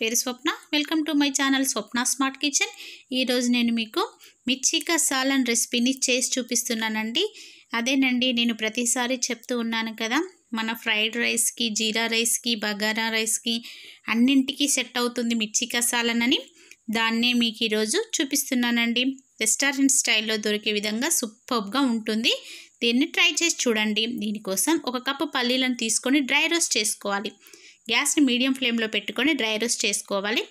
పేరు Swapna welcome to my channel Swapna smart kitchen ఈరోజు నేను మీకు మిర్చిక సాలన్ రెసిపీని చేసి చూపిస్తున్నానండి అదేనండి నేను ప్రతిసారి చెప్తూ ఉన్నాను కదా మన ఫ్రైడ్ రైస్కి జీరా రైస్కి బగారా రైస్కి అన్నింటికి సెట్ అవుతుంది మిర్చిక సాలన్ అని దాన్నే మీకు ఈరోజు చూపిస్తున్నానండి రెస్టారెంట్ స్టైల్లో దొరికే విధంగా సూపర్గా ఉంటుంది దీన్ని ట్రై చేసి చూడండి దీనికోసం ఒక కప్పు పల్లీలను తీసుకొని డ్రై రోస్ట్ చేసుకోవాలి గ్యాస్ని మీడియం ఫ్లేమ్లో పెట్టుకొని డ్రై రోస్ట్ చేసుకోవాలి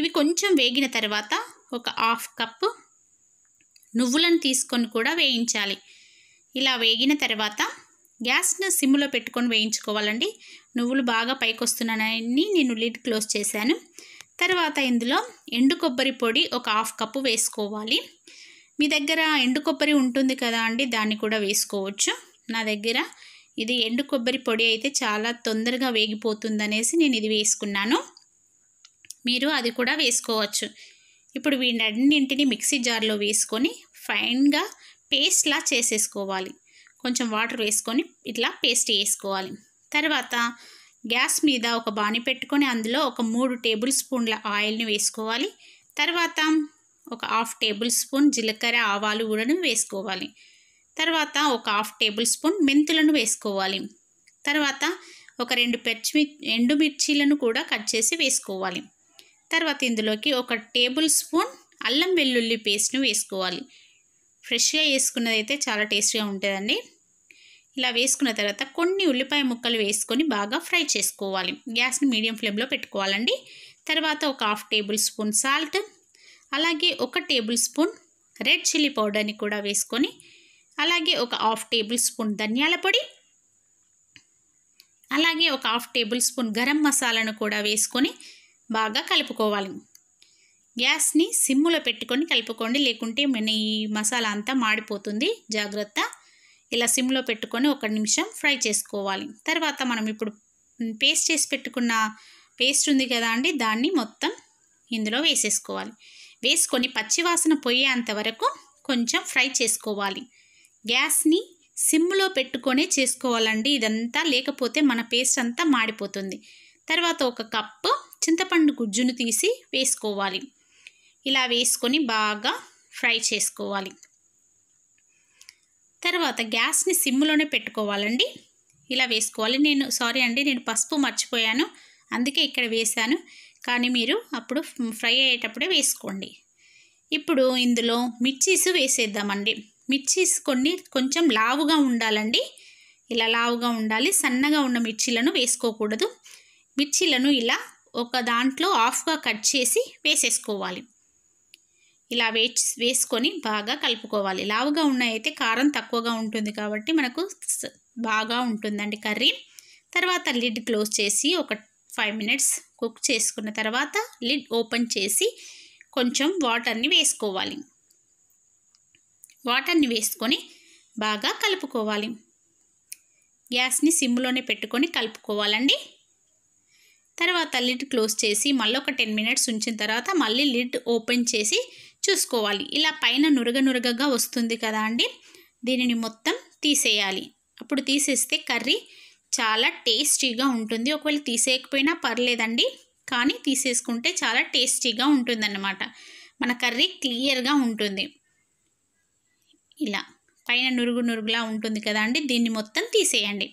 ఇవి కొంచెం వేగిన తర్వాత ఒక హాఫ్ కప్పు నువ్వులను తీసుకొని కూడా వేయించాలి ఇలా వేగిన తర్వాత గ్యాస్ను సిమ్లో పెట్టుకొని వేయించుకోవాలండి నువ్వులు బాగా పైకొస్తున్నానని నేను లిడ్ క్లోజ్ చేశాను తర్వాత ఇందులో ఎండు కొబ్బరి పొడి ఒక హాఫ్ కప్పు వేసుకోవాలి మీ దగ్గర ఎండు కొబ్బరి ఉంటుంది కదా అండి దాన్ని కూడా వేసుకోవచ్చు నా దగ్గర ఇది ఎండు కొబ్బరి పొడి అయితే చాలా తొందరగా వేగిపోతుందనేసి నేను ఇది వేసుకున్నాను మీరు అది కూడా వేసుకోవచ్చు ఇప్పుడు వీటన్నింటిని మిక్సీ జార్లో వేసుకొని ఫైన్గా పేస్ట్లా చేసేసుకోవాలి కొంచెం వాటర్ వేసుకొని ఇట్లా పేస్ట్ వేసుకోవాలి తర్వాత గ్యాస్ మీద ఒక బాణి పెట్టుకొని అందులో ఒక మూడు టేబుల్ స్పూన్ల ఆయిల్ని వేసుకోవాలి తర్వాత ఒక హాఫ్ టేబుల్ స్పూన్ జీలకర్ర ఆవాలు కూడా వేసుకోవాలి తర్వాత ఒక హాఫ్ టేబుల్ స్పూన్ మెంతులను వేసుకోవాలి తర్వాత ఒక రెండు పచ్చిమి ఎండుమిర్చీలను కూడా కట్ చేసి వేసుకోవాలి తర్వాత ఇందులోకి ఒక టేబుల్ స్పూన్ అల్లం వెల్లుల్లి పేస్ట్ను వేసుకోవాలి ఫ్రెష్గా వేసుకున్నదైతే చాలా టేస్ట్గా ఉంటుందండి ఇలా వేసుకున్న తర్వాత కొన్ని ఉల్లిపాయ ముక్కలు వేసుకొని బాగా ఫ్రై చేసుకోవాలి గ్యాస్ని మీడియం ఫ్లేమ్లో పెట్టుకోవాలండి తర్వాత ఒక హాఫ్ టేబుల్ స్పూన్ సాల్ట్ అలాగే ఒక టేబుల్ స్పూన్ రెడ్ చిల్లీ పౌడర్ని కూడా వేసుకొని అలాగే ఒక హాఫ్ టేబుల్ స్పూన్ ధనియాల పొడి అలాగే ఒక హాఫ్ టేబుల్ స్పూన్ గరం మసాలాను కూడా వేసుకొని బాగా కలుపుకోవాలి గ్యాస్ని సిమ్ములో పెట్టుకొని కలుపుకోండి లేకుంటే మన ఈ మసాలా అంతా మాడిపోతుంది జాగ్రత్త ఇలా సిమ్లో పెట్టుకొని ఒక నిమిషం ఫ్రై చేసుకోవాలి తర్వాత మనం ఇప్పుడు పేస్ట్ చేసి పెట్టుకున్న పేస్ట్ ఉంది కదా అండి దాన్ని మొత్తం ఇందులో వేసేసుకోవాలి వేసుకొని పచ్చివాసన పోయేంత వరకు కొంచెం ఫ్రై చేసుకోవాలి గ్యాస్ని సిమ్లో పెట్టుకొనే చేసుకోవాలండి ఇదంతా లేకపోతే మన పేస్ట్ అంతా మాడిపోతుంది తర్వాత ఒక కప్పు చింతపండు గుజ్జును తీసి వేసుకోవాలి ఇలా వేసుకొని బాగా ఫ్రై చేసుకోవాలి తర్వాత గ్యాస్ని సిమ్లోనే పెట్టుకోవాలండి ఇలా వేసుకోవాలి నేను సారీ అండి నేను పసుపు మర్చిపోయాను అందుకే ఇక్కడ వేశాను కానీ మీరు అప్పుడు ఫ్రై అయ్యేటప్పుడే వేసుకోండి ఇప్పుడు ఇందులో మిర్చీస్ వేసేద్దామండి మిర్చీస్ కొన్ని కొంచెం లావుగా ఉండాలండి ఇలా లావుగా ఉండాలి సన్నగా ఉన్న మిర్చీలను వేసుకోకూడదు మిర్చీలను ఇలా ఒక దాంట్లో ఆఫ్గా కట్ చేసి వేసేసుకోవాలి ఇలా వే వేసుకొని బాగా కలుపుకోవాలి లావుగా ఉన్నాయైతే కారం తక్కువగా ఉంటుంది కాబట్టి మనకు బాగా ఉంటుందండి కర్రీ తర్వాత లిడ్ క్లోజ్ చేసి ఒక ఫైవ్ మినిట్స్ కుక్ చేసుకున్న తర్వాత లిడ్ ఓపెన్ చేసి కొంచెం వాటర్ని వేసుకోవాలి వాటర్ని వేసుకొని బాగా కలుపుకోవాలి గ్యాస్ని సిమ్లోనే పెట్టుకొని కలుపుకోవాలండి తర్వాత లిడ్ క్లోజ్ చేసి మళ్ళీ ఒక టెన్ మినిట్స్ ఉంచిన తర్వాత మళ్ళీ లిడ్ ఓపెన్ చేసి చూసుకోవాలి ఇలా పైన నురగ నురగగా వస్తుంది కదా అండి దీనిని మొత్తం తీసేయాలి అప్పుడు తీసేస్తే కర్రీ చాలా టేస్టీగా ఉంటుంది ఒకవేళ తీసేయకపోయినా పర్లేదండి కానీ తీసేసుకుంటే చాలా టేస్టీగా ఉంటుందన్నమాట మన కర్రీ క్లియర్గా ఉంటుంది ఇలా పైన నురుగు నురుగులా ఉంటుంది కదా అండి దీన్ని మొత్తం తీసేయండి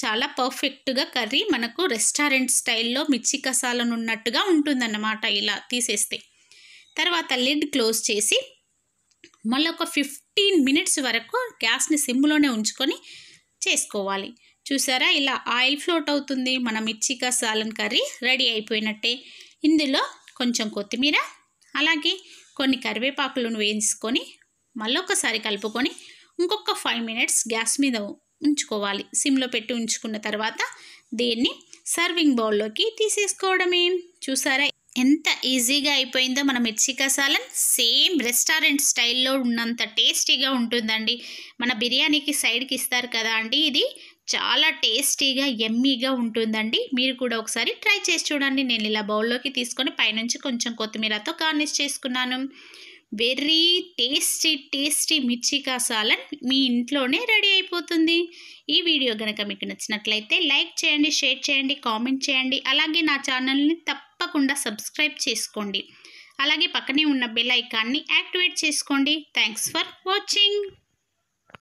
చాలా పర్ఫెక్ట్గా కర్రీ మనకు రెస్టారెంట్ స్టైల్లో మిర్చి కసాలను ఉన్నట్టుగా ఉంటుందన్నమాట ఇలా తీసేస్తే తర్వాత లిడ్ క్లోజ్ చేసి మళ్ళీ ఒక ఫిఫ్టీన్ మినిట్స్ వరకు గ్యాస్ని సిమ్లోనే ఉంచుకొని చేసుకోవాలి చూసారా ఇలా ఆయిల్ ఫ్లోట్ అవుతుంది మన మిర్చి కసాలన్ కర్రీ రెడీ అయిపోయినట్టే ఇందులో కొంచెం కొత్తిమీర అలాగే కొన్ని కరివేపాకులను వేయించుకొని మళ్ళొక్కసారి కలుపుకొని ఇంకొక ఫైవ్ మినిట్స్ గ్యాస్ మీద ఉంచుకోవాలి సిమ్లో పెట్టి ఉంచుకున్న తర్వాత దీన్ని సర్వింగ్ బౌల్లోకి తీసేసుకోవడమే చూసారా ఎంత ఈజీగా అయిపోయిందో మన మిర్చి కసాలం సేమ్ రెస్టారెంట్ స్టైల్లో ఉన్నంత టేస్టీగా ఉంటుందండి మన బిర్యానీకి సైడ్కి ఇస్తారు కదా అండి ఇది చాలా టేస్టీగా ఎమ్మీగా ఉంటుందండి మీరు కూడా ఒకసారి ట్రై చేసి చూడండి నేను ఇలా బౌల్లోకి తీసుకొని పైనుంచి కొంచెం కొత్తిమీరతో గార్నిష్ చేసుకున్నాను వెర్రీ టేస్టీ టేస్టీ మిర్చి కాసాలన్ మీ ఇంట్లోనే రెడీ అయిపోతుంది ఈ వీడియో కనుక మీకు నచ్చినట్లయితే లైక్ చేయండి షేర్ చేయండి కామెంట్ చేయండి అలాగే నా ఛానల్ని తప్పకుండా సబ్స్క్రైబ్ చేసుకోండి అలాగే పక్కనే ఉన్న బెల్ ఐకాన్ని యాక్టివేట్ చేసుకోండి థ్యాంక్స్ ఫర్ వాచింగ్